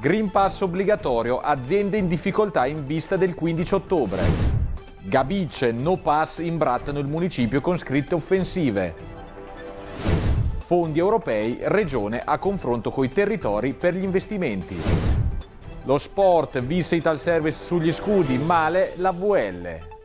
Green Pass obbligatorio, aziende in difficoltà in vista del 15 ottobre. Gabice, no pass imbrattano il municipio con scritte offensive. Fondi europei, regione a confronto coi territori per gli investimenti. Lo sport, visse Ital Service sugli scudi, male la VL.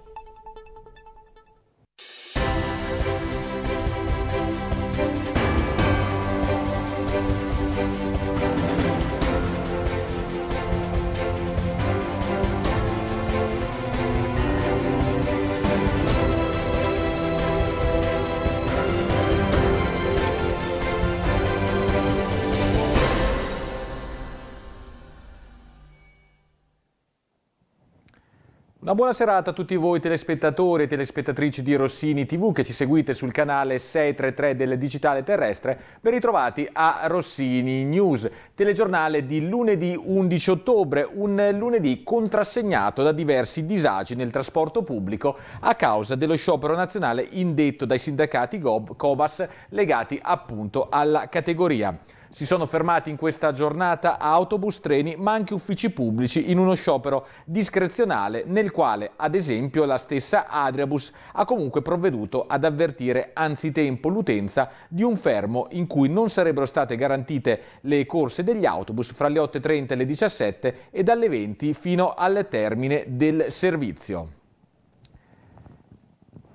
Una buona serata a tutti voi telespettatori e telespettatrici di Rossini TV che ci seguite sul canale 633 del Digitale Terrestre, ben ritrovati a Rossini News, telegiornale di lunedì 11 ottobre, un lunedì contrassegnato da diversi disagi nel trasporto pubblico a causa dello sciopero nazionale indetto dai sindacati Cobas legati appunto alla categoria. Si sono fermati in questa giornata autobus, treni ma anche uffici pubblici in uno sciopero discrezionale nel quale ad esempio la stessa Adriabus ha comunque provveduto ad avvertire anzitempo l'utenza di un fermo in cui non sarebbero state garantite le corse degli autobus fra le 8.30 e le 17 e dalle 20 fino al termine del servizio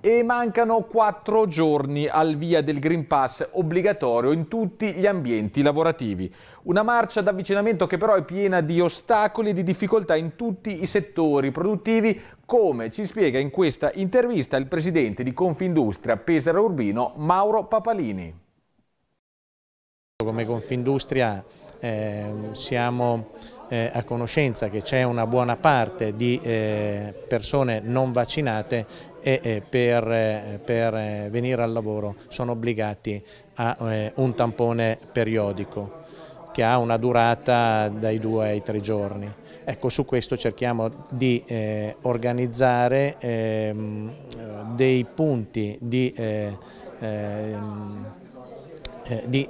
e mancano quattro giorni al via del Green Pass obbligatorio in tutti gli ambienti lavorativi. Una marcia d'avvicinamento che però è piena di ostacoli e di difficoltà in tutti i settori produttivi, come ci spiega in questa intervista il presidente di Confindustria Pesaro Urbino, Mauro Papalini. Come Confindustria eh, siamo eh, a conoscenza che c'è una buona parte di eh, persone non vaccinate e per, eh, per, eh, venire al lavoro sono obbligati a eh, un tampone periodico che ha una durata dai due ai tre giorni. Ecco, su questo cerchiamo di eh, organizzare ehm, eh, dei punti di, eh, ehm, di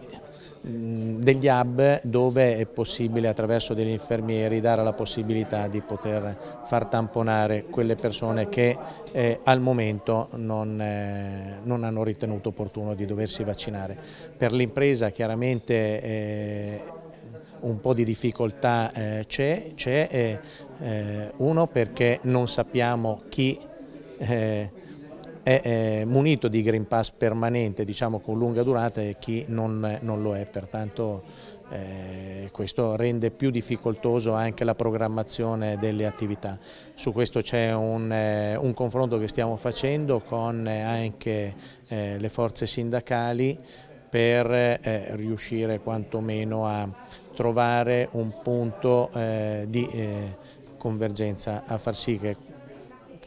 Mm, degli hub dove è possibile attraverso degli infermieri dare la possibilità di poter far tamponare quelle persone che eh, al momento non, eh, non, hanno ritenuto opportuno di doversi vaccinare. Per l'impresa chiaramente eh, un po' di difficoltà eh, c'è, eh, eh, uno perché non sappiamo chi eh, è munito di Green Pass permanente, diciamo con lunga durata, e chi non, non lo è. Pertanto eh, questo rende più difficoltoso anche la programmazione delle attività. Su questo c'è un, eh, un, confronto che stiamo facendo con eh, anche eh, le forze sindacali per eh, riuscire quantomeno a trovare un punto eh, di convergenza, a far sì che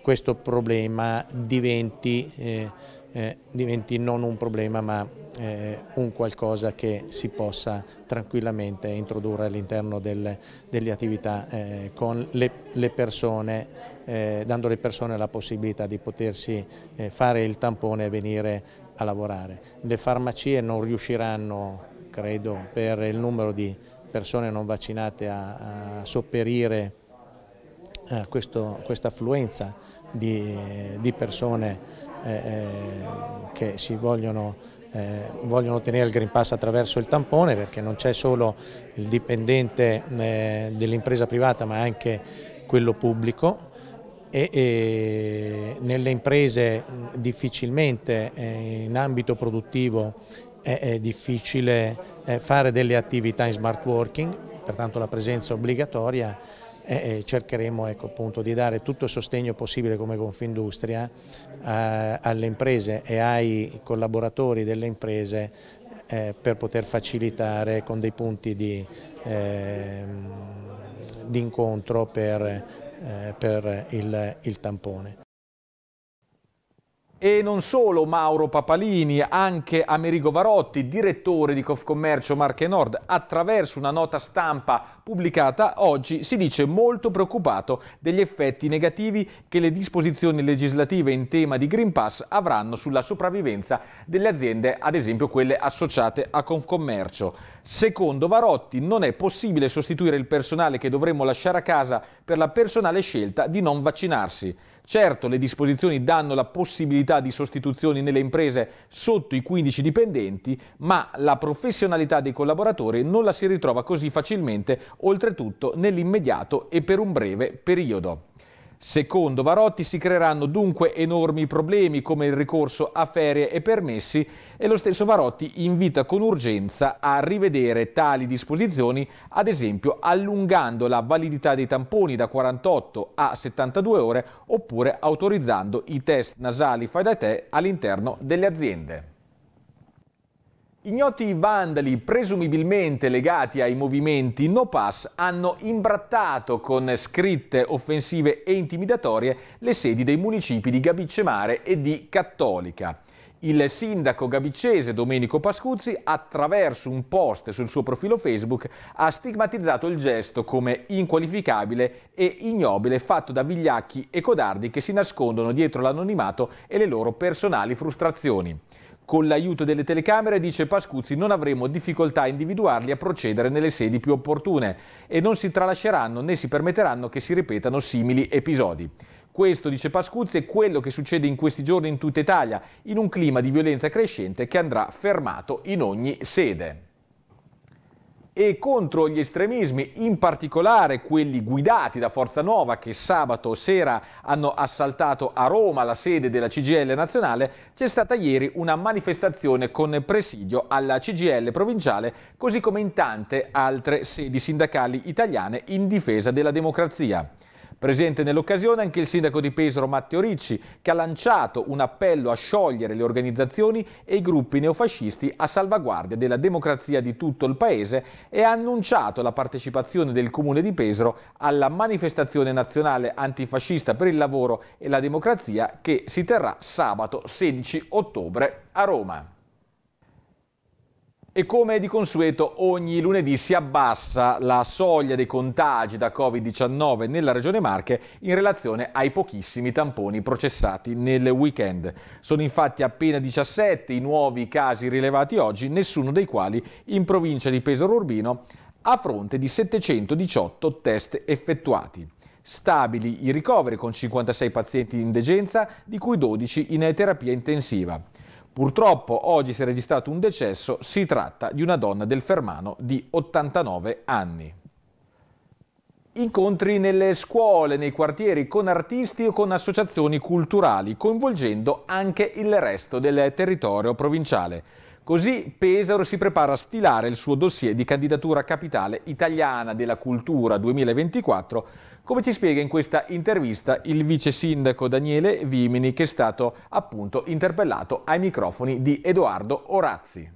questo problema diventi, eh, eh, diventi non un problema ma eh, un qualcosa che si possa tranquillamente introdurre all'interno delle, delle, attività eh, con le, le persone, eh, dando alle persone la possibilità di potersi eh, fare il tampone e venire a lavorare. Le farmacie non riusciranno, credo, per il numero di persone non vaccinate a, a sopperire eh, questo, questa affluenza di, di persone eh, eh, che si vogliono, eh, vogliono ottenere il Green Pass attraverso il tampone perché non c'è solo il dipendente eh, dell'impresa privata ma anche quello pubblico e, e nelle imprese difficilmente eh, in ambito produttivo è, è difficile fare delle attività in smart working, pertanto la presenza obbligatoria e cercheremo ecco, appunto, di dare tutto il sostegno possibile come Confindustria eh, alle imprese e ai collaboratori delle imprese eh, per poter facilitare con dei punti di, eh, incontro per, eh, per il, il tampone. E non solo Mauro Papalini, anche Amerigo Varotti, direttore di Confcommercio Marche Nord, attraverso una nota stampa pubblicata oggi si dice molto preoccupato degli effetti negativi che le disposizioni legislative in tema di Green Pass avranno sulla sopravvivenza delle aziende, ad esempio quelle associate a Confcommercio. Secondo Varotti non è possibile sostituire il personale che dovremmo lasciare a casa per la personale scelta di non vaccinarsi. Certo, le disposizioni danno la possibilità di sostituzioni nelle imprese sotto i 15 dipendenti, ma la professionalità dei collaboratori non la si ritrova così facilmente, oltretutto nell'immediato e per un breve periodo. Secondo Varotti si creeranno dunque enormi problemi come il ricorso a ferie e permessi e lo stesso Varotti invita con urgenza a rivedere tali disposizioni, ad esempio allungando la validità dei tamponi da 48 a 72 ore oppure autorizzando i test nasali fai da te all'interno delle aziende. Ignoti vandali, presumibilmente legati ai movimenti No Pass, hanno imbrattato con scritte offensive e intimidatorie le sedi dei municipi di Gabicemare e di Cattolica. Il sindaco gabicese Domenico Pascuzzi, attraverso un post sul suo profilo Facebook, ha stigmatizzato il gesto come inqualificabile e ignobile fatto da vigliacchi e codardi che si nascondono dietro l'anonimato e le loro personali frustrazioni. Con l'aiuto delle telecamere, dice Pascuzzi, non avremo difficoltà a individuarli e a procedere nelle sedi più opportune e non si tralasceranno né si permetteranno che si ripetano simili episodi. Questo, dice Pascuzzi, è quello che succede in questi giorni in tutta Italia, in un clima di violenza crescente che andrà fermato in ogni sede e contro gli estremismi, in particolare quelli guidati da Forza Nuova che sabato sera hanno assaltato a Roma la sede della CGL nazionale, c'è stata ieri una manifestazione con presidio alla CGL provinciale, così come in tante altre sedi sindacali italiane in difesa della democrazia. Presente nell'occasione anche il sindaco di Pesaro Matteo Ricci, che ha lanciato un appello a sciogliere le organizzazioni e i gruppi neofascisti a salvaguardia della democrazia di tutto il paese e ha annunciato la partecipazione del comune di Pesaro alla manifestazione nazionale antifascista per il lavoro e la democrazia che si terrà sabato 16 ottobre a Roma. E come di consueto ogni lunedì si abbassa la soglia dei contagi da Covid-19 nella regione Marche in relazione ai pochissimi tamponi processati nel weekend. Sono infatti appena 17 i nuovi casi rilevati oggi, nessuno dei quali in provincia di Pesaro Urbino, a fronte di 718 test effettuati. Stabili i ricoveri con 56 pazienti in degenza, di cui 12 in terapia intensiva. Purtroppo oggi si è registrato un decesso, si tratta di una donna del Fermano di 89 anni. Incontri nelle scuole, nei quartieri, con artisti o con associazioni culturali, coinvolgendo anche il resto del territorio provinciale. Così Pesaro si prepara a stilare il suo dossier di candidatura capitale italiana della cultura 2024 come ci spiega in questa intervista il vice sindaco Daniele Vimini che è stato appunto interpellato ai microfoni di Edoardo Orazzi.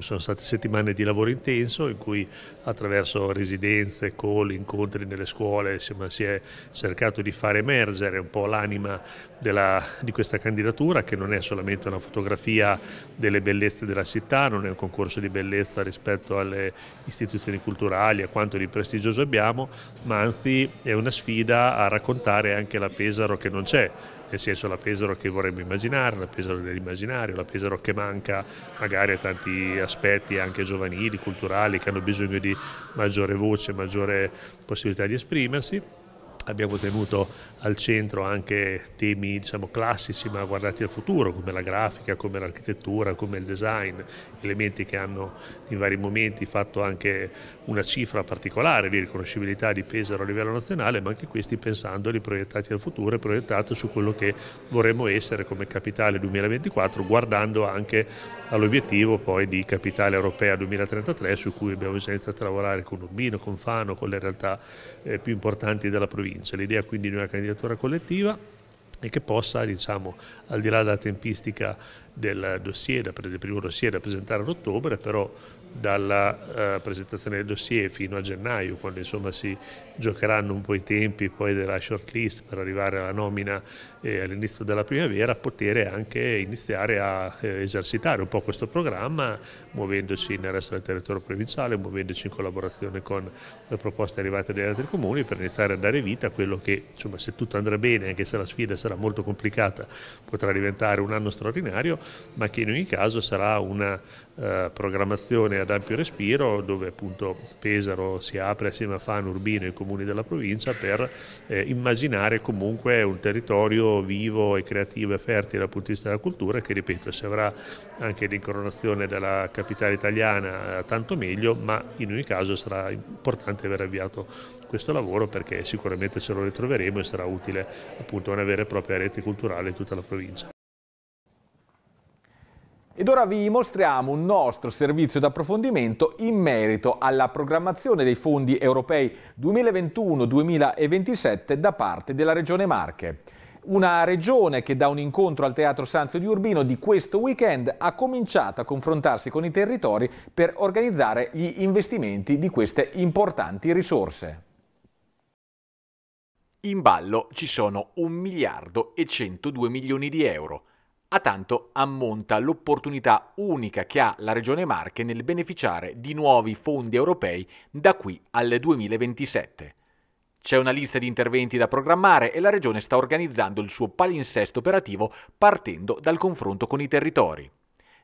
Sono state settimane di lavoro intenso in cui attraverso residenze, call, incontri nelle scuole insomma, si è cercato di far emergere un po' l'anima di questa candidatura che non è solamente una fotografia delle bellezze della città, non è un concorso di bellezza rispetto alle istituzioni culturali, a quanto di prestigioso abbiamo, ma anzi è una sfida a raccontare anche la Pesaro che non c'è, nel senso la Pesaro che vorremmo immaginare, la Pesaro dell'immaginario, la Pesaro che manca magari a tanti aspetti anche giovanili, culturali, che hanno bisogno di maggiore voce, maggiore possibilità di esprimersi Abbiamo tenuto al centro anche temi diciamo, classici ma guardati al futuro come la grafica, come l'architettura, come il design, elementi che hanno in vari momenti fatto anche una cifra particolare di riconoscibilità di Pesaro a livello nazionale ma anche questi pensandoli proiettati al futuro e proiettati su quello che vorremmo essere come capitale 2024 guardando anche all'obiettivo poi di capitale europea 2033 su cui abbiamo iniziato a lavorare con Urbino, con Fano, con le realtà eh, più importanti della provincia province. L'idea quindi di una candidatura collettiva e che possa, diciamo, al di là della tempistica del dossier, del primo dossier da presentare ad ottobre, però dalla eh, presentazione del dossier fino a gennaio, quando insomma si giocheranno un po' i tempi poi della shortlist per arrivare alla nomina eh, all'inizio della primavera, poter anche iniziare a eh, esercitare un po' questo programma muovendoci nel resto del territorio provinciale, muovendoci in collaborazione con le proposte arrivate dagli altri comuni per iniziare a dare vita a quello che insomma se tutto andrà bene, anche se la sfida sarà molto complicata, potrà diventare un anno straordinario, ma che in ogni caso sarà una eh, programmazione ad ampio respiro dove appunto Pesaro si apre assieme a Fano, Urbino e i comuni della provincia per eh, immaginare comunque un territorio vivo e creativo e fertile dal punto di vista della cultura che ripeto se avrà anche l'incoronazione della capitale italiana eh, tanto meglio ma in ogni caso sarà importante aver avviato questo lavoro perché sicuramente ce lo ritroveremo e sarà utile appunto una vera e propria rete culturale in tutta la provincia. Ed ora vi mostriamo un nostro servizio d'approfondimento in merito alla programmazione dei fondi europei 2021-2027 da parte della Regione Marche. Una regione che da un incontro al Teatro Sanzio di Urbino di questo weekend ha cominciato a confrontarsi con i territori per organizzare gli investimenti di queste importanti risorse. In ballo ci sono 1 miliardo e 102 milioni di euro a tanto ammonta l'opportunità unica che ha la Regione Marche nel beneficiare di nuovi fondi europei da qui al 2027. C'è una lista di interventi da programmare e la Regione sta organizzando il suo palinsesto operativo partendo dal confronto con i territori.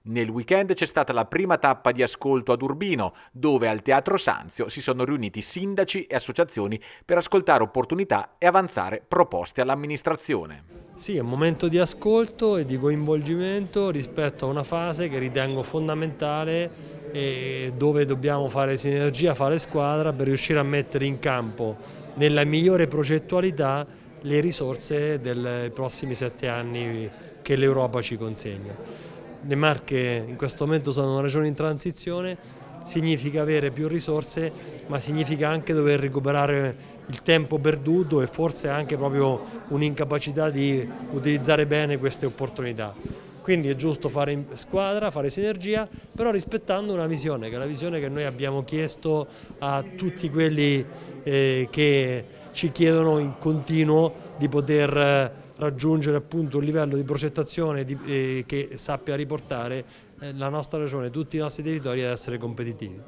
Nel weekend c'è stata la prima tappa di ascolto ad Urbino, dove al Teatro Sanzio si sono riuniti sindaci e associazioni per ascoltare opportunità e avanzare proposte all'amministrazione. Sì, è un momento di ascolto e di coinvolgimento rispetto a una fase che ritengo fondamentale e dove dobbiamo fare sinergia, fare squadra per riuscire a mettere in campo nella migliore progettualità le risorse dei prossimi sette anni che l'Europa ci consegna le Marche in questo momento sono una regione in transizione, significa avere più risorse, ma significa anche dover recuperare il tempo perduto e forse anche proprio un'incapacità di utilizzare bene queste opportunità. Quindi è giusto fare squadra, fare sinergia, però rispettando una visione, che è la visione che noi abbiamo chiesto a tutti quelli eh, che ci chiedono in continuo di poter raggiungere appunto un livello di progettazione di, eh, che sappia riportare eh, la nostra regione, tutti i nostri territori ad essere competitivi.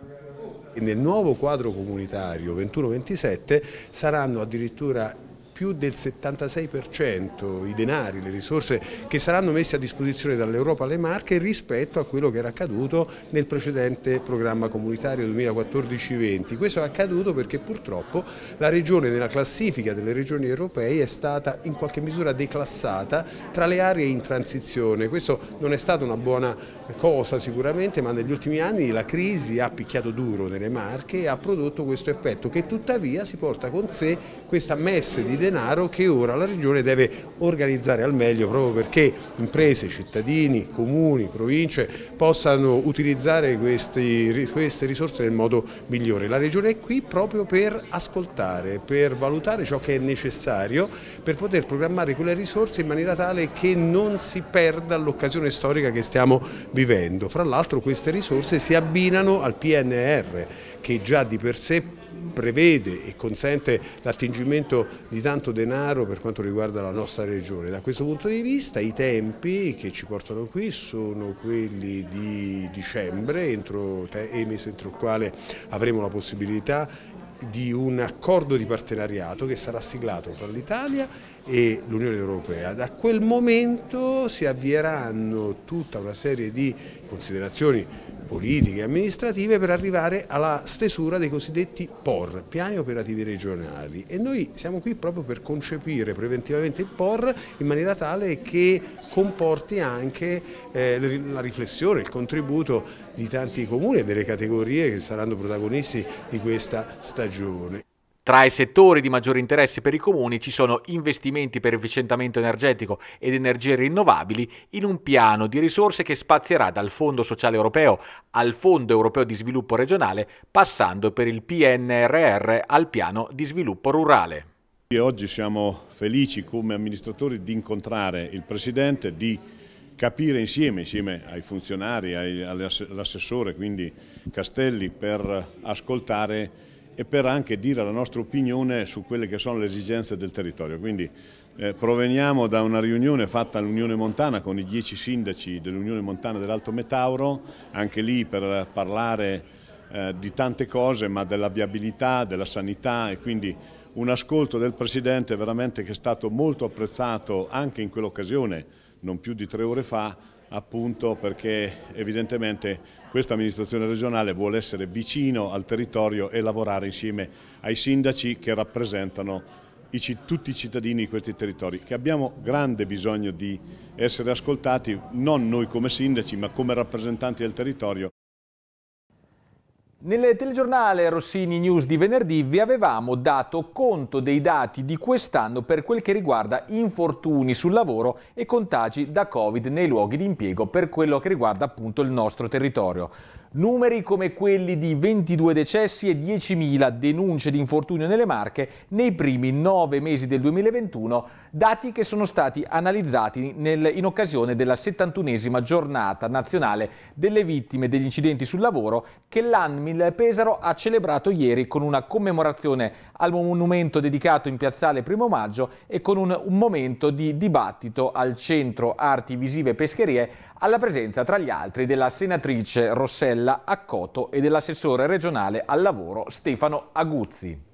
Nel nuovo quadro comunitario 21-27 saranno addirittura più del 76% i denari, le risorse che saranno messe a disposizione dall'Europa alle Marche rispetto a quello che era accaduto nel precedente programma comunitario 2014-20. Questo è accaduto perché purtroppo la regione nella classifica delle regioni europee è stata in qualche misura declassata tra le aree in transizione. Questo non è stata una buona cosa sicuramente, ma negli ultimi anni la crisi ha picchiato duro nelle Marche e ha prodotto questo effetto che tuttavia si porta con sé questa messa di denaro denaro che ora la Regione deve organizzare al meglio proprio perché imprese, cittadini, comuni, province possano utilizzare questi, queste risorse nel modo migliore. La Regione è qui proprio per ascoltare, per valutare ciò che è necessario per poter programmare quelle risorse in maniera tale che non si perda l'occasione storica che stiamo vivendo. Fra l'altro queste risorse si abbinano al PNR che già di per sé prevede e consente l'attingimento di tanto denaro per quanto riguarda la nostra regione. Da questo punto di vista i tempi che ci portano qui sono quelli di dicembre, entro, mese entro il quale avremo la possibilità di un accordo di partenariato che sarà siglato tra l'Italia e l'Unione Europea. Da quel momento si avvieranno tutta una serie di considerazioni politiche e amministrative per arrivare alla stesura dei cosiddetti POR, piani operativi regionali e noi siamo qui proprio per concepire preventivamente il POR in maniera tale che comporti anche eh, la riflessione, il contributo di tanti comuni e delle categorie che saranno protagonisti di questa stagione. Tra i settori di maggiore interesse per i comuni ci sono investimenti per efficientamento energetico ed energie rinnovabili in un piano di risorse che spazierà dal Fondo Sociale Europeo al Fondo Europeo di Sviluppo Regionale, passando per il PNRR al Piano di Sviluppo Rurale. Oggi siamo felici come amministratori di incontrare il Presidente, di capire insieme, insieme ai funzionari, all'assessore, quindi Castelli, per ascoltare e per anche dire la nostra opinione su quelle che sono le esigenze del territorio. Quindi eh, proveniamo da una riunione fatta all'Unione Montana con i dieci sindaci dell'Unione Montana dell'Alto Metauro, anche lì per parlare eh, di tante cose, ma della viabilità, della sanità e quindi un ascolto del Presidente veramente che è stato molto apprezzato anche in quell'occasione, non più di tre ore fa, appunto perché evidentemente questa amministrazione regionale vuole essere vicino al territorio e lavorare insieme ai sindaci che rappresentano tutti i cittadini di questi territori, che abbiamo grande bisogno di essere ascoltati, non noi come sindaci, ma come rappresentanti del territorio. Nel telegiornale Rossini News di venerdì vi avevamo dato conto dei dati di quest'anno per quel che riguarda infortuni sul lavoro e contagi da Covid nei luoghi di impiego per quello che riguarda appunto il nostro territorio. Numeri come quelli di 22 decessi e 10.000 denunce di infortunio nelle Marche nei primi 9 mesi del 2021 dati che sono stati analizzati nel, in occasione della 71esima giornata nazionale delle vittime degli incidenti sul lavoro che l'ANMIL Pesaro ha celebrato ieri con una commemorazione al monumento dedicato in piazzale Primo Maggio e con un, un momento di dibattito al Centro Arti Visive Pescherie alla presenza tra gli altri della senatrice Rossella Accoto e dell'assessore regionale al lavoro Stefano Aguzzi.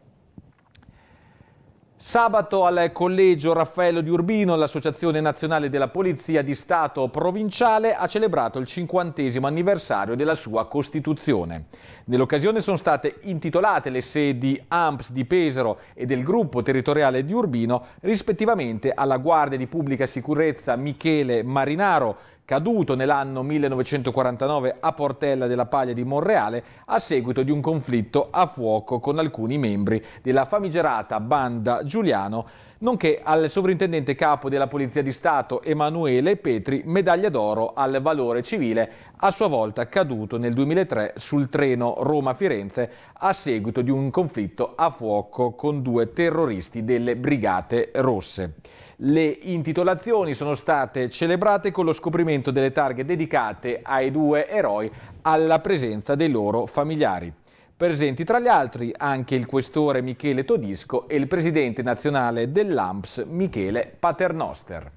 Sabato al Collegio Raffaello di Urbino l'Associazione Nazionale della Polizia di Stato Provinciale ha celebrato il cinquantesimo anniversario della sua costituzione. Nell'occasione sono state intitolate le sedi AMPS di Pesaro e del gruppo territoriale di Urbino rispettivamente alla Guardia di Pubblica Sicurezza Michele Marinaro, caduto nell'anno 1949 a Portella della Paglia di Monreale a seguito di un conflitto a fuoco con alcuni membri della famigerata banda Giuliano, nonché al sovrintendente capo della Polizia di Stato Emanuele Petri, medaglia d'oro al valore civile, a sua volta caduto nel 2003 sul treno Roma-Firenze a seguito di un conflitto a fuoco con due terroristi delle Brigate Rosse. Le intitolazioni sono state celebrate con lo scoprimento delle targhe dedicate ai due eroi alla presenza dei loro familiari. Presenti tra gli altri anche il questore Michele Todisco e il presidente nazionale dell'AMPS Michele Paternoster.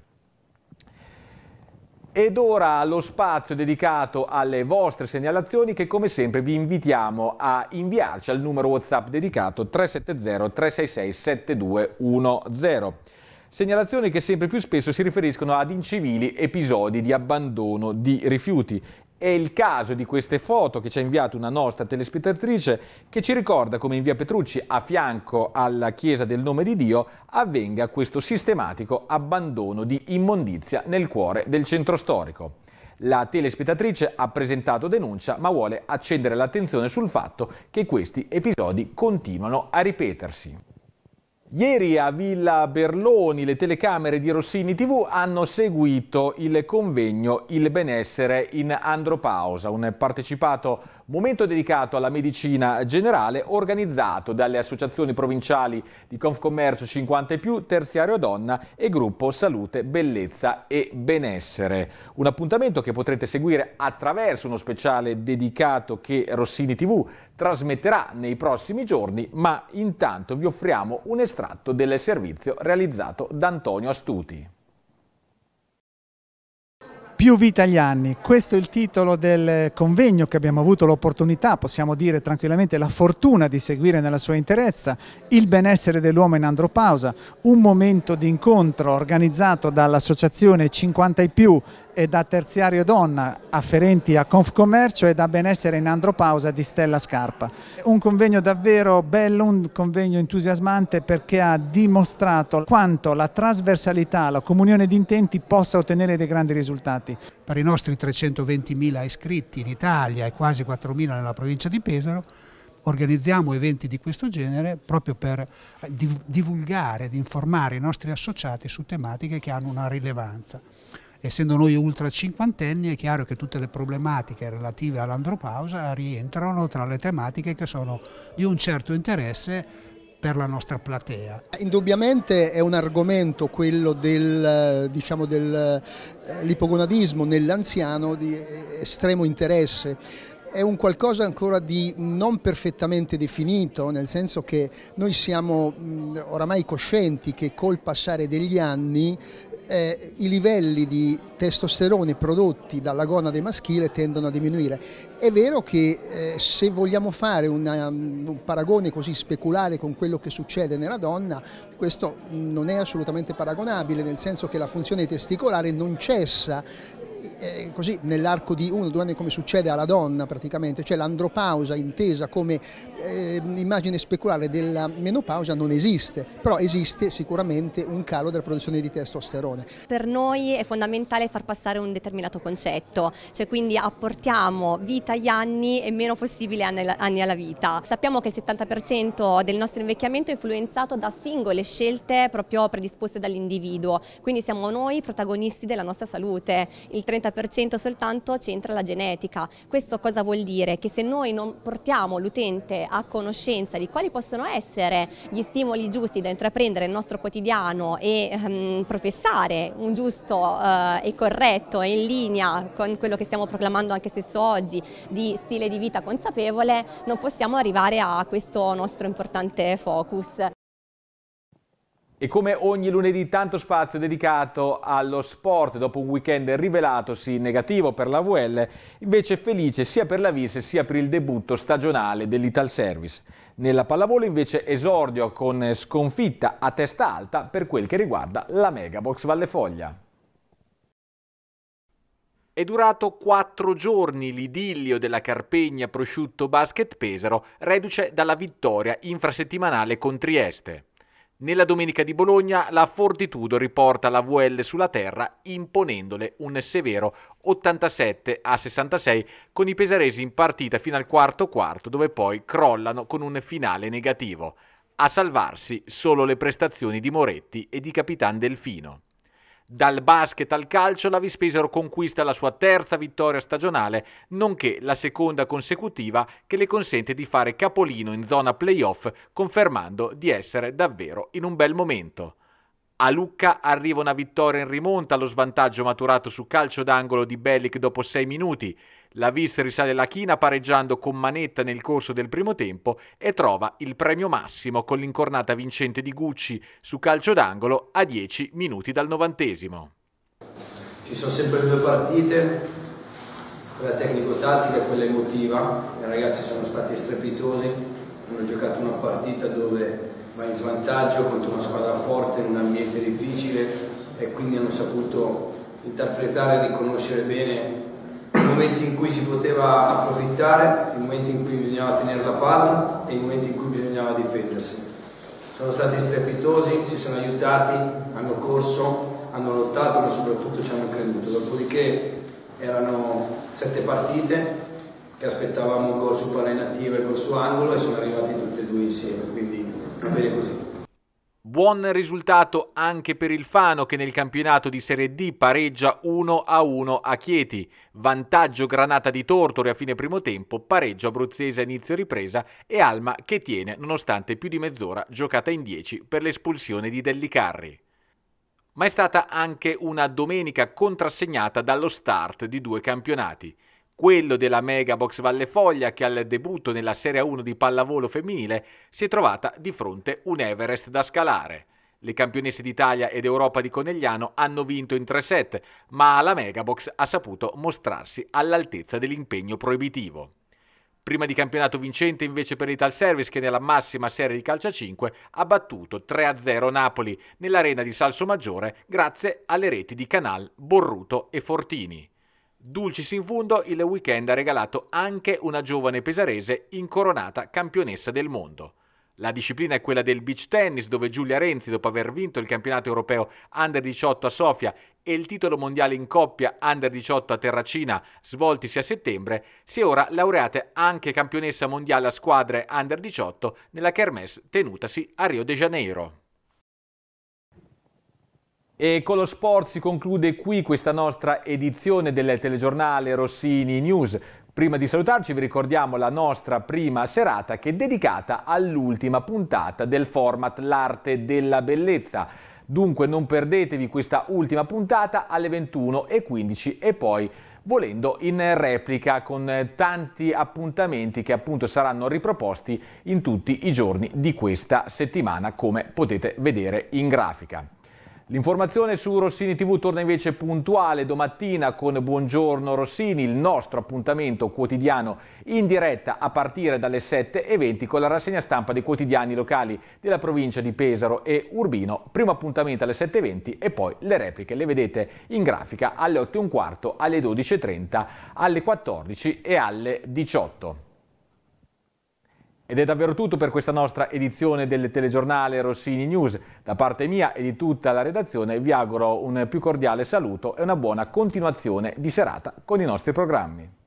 Ed ora lo spazio dedicato alle vostre segnalazioni che come sempre vi invitiamo a inviarci al numero WhatsApp dedicato 370 366 7210. Segnalazioni che sempre più spesso si riferiscono ad incivili episodi di abbandono di rifiuti. È il caso di queste foto che ci ha inviato una nostra telespettatrice che ci ricorda come in via Petrucci, a fianco alla chiesa del nome di Dio, avvenga questo sistematico abbandono di immondizia nel cuore del centro storico. La telespettatrice ha presentato denuncia ma vuole accendere l'attenzione sul fatto che questi episodi continuano a ripetersi. Ieri a Villa Berloni le telecamere di Rossini TV hanno seguito il convegno Il benessere in andropausa, un partecipato Momento dedicato alla medicina generale organizzato dalle associazioni provinciali di Confcommercio 50 e più, Terziario Donna e Gruppo Salute, Bellezza e Benessere. Un appuntamento che potrete seguire attraverso uno speciale dedicato che Rossini TV trasmetterà nei prossimi giorni, ma intanto vi offriamo un estratto del servizio realizzato da Antonio Astuti. Più vita agli anni, questo è il titolo del convegno che abbiamo avuto l'opportunità, possiamo dire tranquillamente la fortuna di seguire nella sua interezza, il benessere dell'uomo in andropausa, un momento di incontro organizzato dall'associazione 50 e più e da Terziario Donna afferenti a Confcommercio e da Benessere in Andropausa di Stella Scarpa. Un convegno davvero bello, un convegno entusiasmante perché ha dimostrato quanto la trasversalità, la comunione di intenti possa ottenere dei grandi risultati. Per i nostri 320.000 iscritti in Italia e quasi 4.000 nella provincia di Pesaro, organizziamo eventi di questo genere proprio per divulgare ed informare i nostri associati su tematiche che hanno una rilevanza essendo noi ultra cinquantenni è chiaro che tutte le problematiche relative all'andropausa rientrano tra le tematiche che sono di un certo interesse per la nostra platea. Indubbiamente è un argomento quello dell'ipogonadismo diciamo, del, eh, nell'anziano di estremo interesse è un qualcosa ancora di non perfettamente definito, nel senso che noi siamo mm, oramai coscienti che col passare degli anni eh, i livelli di testosterone prodotti dalla gonade maschile tendono a diminuire. È vero che eh, se vogliamo fare una, mm, un paragone così speculare con quello che succede nella donna, questo mm, non è assolutamente paragonabile, nel senso che la funzione testicolare non cessa eh, così nell'arco di uno o due anni come succede alla donna praticamente, cioè l'andropausa intesa come eh, immagine speculare della menopausa non esiste, però esiste sicuramente un calo della produzione di testosterone. Per noi è fondamentale far passare un determinato concetto, cioè quindi apportiamo vita agli anni e meno possibile anni alla vita. Sappiamo che il 70% del nostro invecchiamento è influenzato da singole scelte proprio predisposte dall'individuo, quindi siamo noi protagonisti della nostra salute. Il 30 30% soltanto c'entra la genetica. Questo cosa vuol dire? Che se noi non portiamo l'utente a conoscenza di quali possono essere gli stimoli giusti da intraprendere nel nostro quotidiano e ehm, professare un giusto eh, e corretto e in linea con quello che stiamo proclamando anche stesso oggi di stile di vita consapevole, non possiamo arrivare a questo nostro importante focus. E come ogni lunedì tanto spazio dedicato allo sport dopo un weekend rivelatosi negativo per la VL, invece felice sia per la Vis sia per il debutto stagionale dell'Ital Service. Nella pallavolo invece esordio con sconfitta a testa alta per quel che riguarda la Megabox Vallefoglia. È durato quattro giorni l'idillio della Carpegna Prosciutto Basket Pesaro, reduce dalla vittoria infrasettimanale con Trieste. Nella domenica di Bologna la Fortitudo riporta la VL sulla terra imponendole un severo 87 a 66 con i pesaresi in partita fino al quarto quarto dove poi crollano con un finale negativo. A salvarsi solo le prestazioni di Moretti e di Capitan Delfino. Dal basket al calcio la Vispesero conquista la sua terza vittoria stagionale, nonché la seconda consecutiva che le consente di fare capolino in zona playoff, confermando di essere davvero in un bel momento. A Lucca arriva una vittoria in rimonta allo svantaggio maturato su calcio d'angolo di Bellic dopo 6 minuti. La Vis risale la china pareggiando con Manetta nel corso del primo tempo e trova il premio massimo con l'incornata vincente di Gucci su calcio d'angolo a 10 minuti dal novantesimo. Ci sono sempre due partite, quella tecnico-tattica e quella emotiva. I ragazzi sono stati strepitosi, hanno giocato una partita dove va in svantaggio contro una squadra forte in un ambiente difficile e quindi hanno saputo interpretare e riconoscere bene momenti in cui si poteva approfittare, i momenti in cui bisognava tenere la palla e i momenti in cui bisognava difendersi. Sono stati strepitosi, si sono aiutati, hanno corso, hanno lottato, ma soprattutto ci hanno creduto. Dopodiché erano sette partite che aspettavamo gol su palla inattiva e gol su angolo e sono arrivati tutti e due insieme, quindi va bene così. Buon risultato anche per il Fano che nel campionato di Serie D pareggia 1-1 a Chieti. Vantaggio Granata di Tortore a fine primo tempo, pareggio abruzzese a inizio ripresa e Alma che tiene nonostante più di mezz'ora giocata in 10 per l'espulsione di Dellicarri. Ma è stata anche una domenica contrassegnata dallo start di due campionati quello della Megabox Box Valle Foglia che al debutto nella Serie 1 di pallavolo femminile si è trovata di fronte un Everest da scalare. Le campionesse d'Italia ed Europa di Conegliano hanno vinto in tre set, ma la Megabox ha saputo mostrarsi all'altezza dell'impegno proibitivo. Prima di campionato vincente invece per l'Ital Service che nella massima serie di calcia 5 ha battuto 3-0 Napoli nell'arena di Salso Maggiore grazie alle reti di Canal, Borruto e Fortini. Dulcis in fundo, il weekend ha regalato anche una giovane pesarese incoronata campionessa del mondo. La disciplina è quella del beach tennis, dove Giulia Renzi, dopo aver vinto il campionato europeo Under 18 a Sofia e il titolo mondiale in coppia Under 18 a Terracina, svoltisi a settembre, si è ora laureata anche campionessa mondiale a squadre Under 18 nella Kermesse tenutasi a Rio de Janeiro. E con lo sport si conclude qui questa nostra edizione del telegiornale Rossini News. Prima di salutarci vi ricordiamo la nostra prima serata che è dedicata all'ultima puntata del format L'arte della bellezza. Dunque non perdetevi questa ultima puntata alle 21.15 e poi volendo in replica con tanti appuntamenti che appunto saranno riproposti in tutti i giorni di questa settimana come potete vedere in grafica. L'informazione su Rossini TV torna invece puntuale domattina con Buongiorno Rossini, il nostro appuntamento quotidiano in diretta a partire dalle 7.20 con la rassegna stampa dei quotidiani locali della provincia di Pesaro e Urbino. Primo appuntamento alle 7.20 e poi le repliche le vedete in grafica alle 8.15, alle 12.30, alle 14 e alle 18. Ed è davvero tutto per questa nostra edizione del telegiornale Rossini News. Da parte mia e di tutta la redazione vi auguro un più cordiale saluto e una buona continuazione di serata con i nostri programmi.